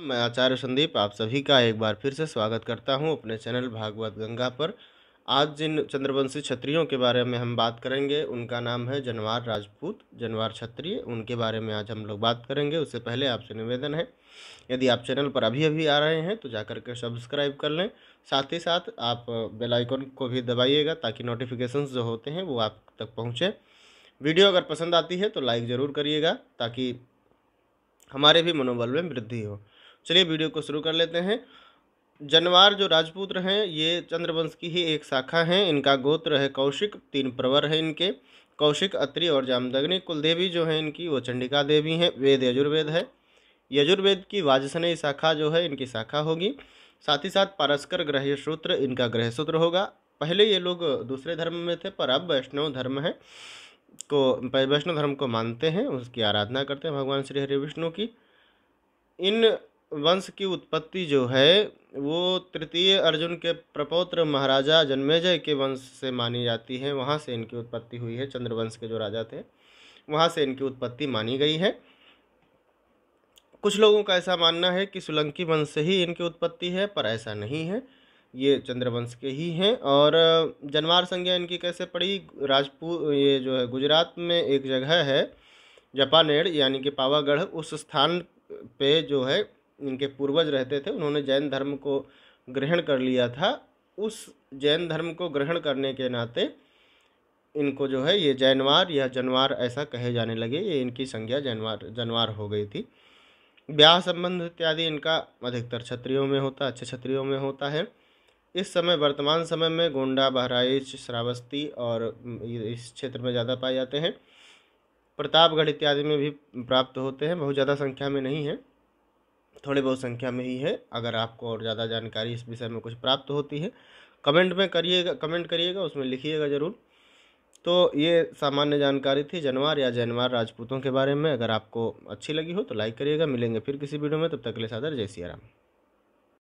मैं आचार्य संदीप आप सभी का एक बार फिर से स्वागत करता हूं अपने चैनल भागवत गंगा पर आज जिन चंद्रवंशी क्षत्रियों के बारे में हम बात करेंगे उनका नाम है जनवार राजपूत जनवार क्षत्रिय उनके बारे में आज हम लोग बात करेंगे उससे पहले आपसे निवेदन है यदि आप चैनल पर अभी अभी आ रहे हैं तो जाकर के सब्सक्राइब कर लें साथ ही साथ आप बेलाइकॉन को भी दबाइएगा ताकि नोटिफिकेशन जो होते हैं वो आप तक पहुँचें वीडियो अगर पसंद आती है तो लाइक ज़रूर करिएगा ताकि हमारे भी मनोबल में वृद्धि हो चलिए वीडियो को शुरू कर लेते हैं जनवार जो राजपूत्र हैं ये चंद्रवंश की ही एक शाखा हैं इनका गोत्र है कौशिक तीन प्रवर है इनके कौशिक अत्रि और जामदग्नि कुलदेवी जो है इनकी वो चंडिका देवी हैं वेद यजुर्वेद है यजुर्वेद की वाजसने शाखा जो है इनकी शाखा होगी साथ ही साथ पारस्कर ग्रह सूत्र इनका ग्रह सूत्र होगा पहले ये लोग दूसरे धर्म में थे पर अब वैष्णव धर्म है को वैष्णव धर्म को मानते हैं उसकी आराधना करते हैं भगवान श्री हरि विष्णु की इन वंश की उत्पत्ति जो है वो तृतीय अर्जुन के प्रपौत्र महाराजा जन्मेजय के वंश से मानी जाती है वहाँ से इनकी उत्पत्ति हुई है चंद्रवंश के जो राजा थे वहाँ से इनकी उत्पत्ति मानी गई है कुछ लोगों का ऐसा मानना है कि सुलंकी वंश से ही इनकी उत्पत्ति है पर ऐसा नहीं है ये चंद्रवंश के ही हैं और जनवार संज्ञा इनकी कैसे पड़ी राजपूत ये जो है गुजरात में एक जगह है जपानेड़ यानी कि पावागढ़ उस स्थान पे जो है इनके पूर्वज रहते थे उन्होंने जैन धर्म को ग्रहण कर लिया था उस जैन धर्म को ग्रहण करने के नाते इनको जो है ये जैनवार या जनवार ऐसा कहे जाने लगे ये इनकी संज्ञा जैनवार जनवार हो गई थी ब्याह संबंध इत्यादि इनका अधिकतर क्षत्रियों में होता अच्छे क्षत्रियों में होता है इस समय वर्तमान समय में गोंडा बहराइच श्रावस्ती और इस क्षेत्र में ज़्यादा पाए जाते हैं प्रतापगढ़ इत्यादि में भी प्राप्त होते हैं बहुत ज़्यादा संख्या में नहीं है थोड़े बहुत संख्या में ही है अगर आपको और ज़्यादा जानकारी इस विषय में कुछ प्राप्त होती है कमेंट में करिएगा कमेंट करिएगा उसमें लिखिएगा ज़रूर तो ये सामान्य जानकारी थी जनवार या जनवार राजपूतों के बारे में अगर आपको अच्छी लगी हो तो लाइक करिएगा मिलेंगे फिर किसी वीडियो में तब तक ले सादर जय सिया राम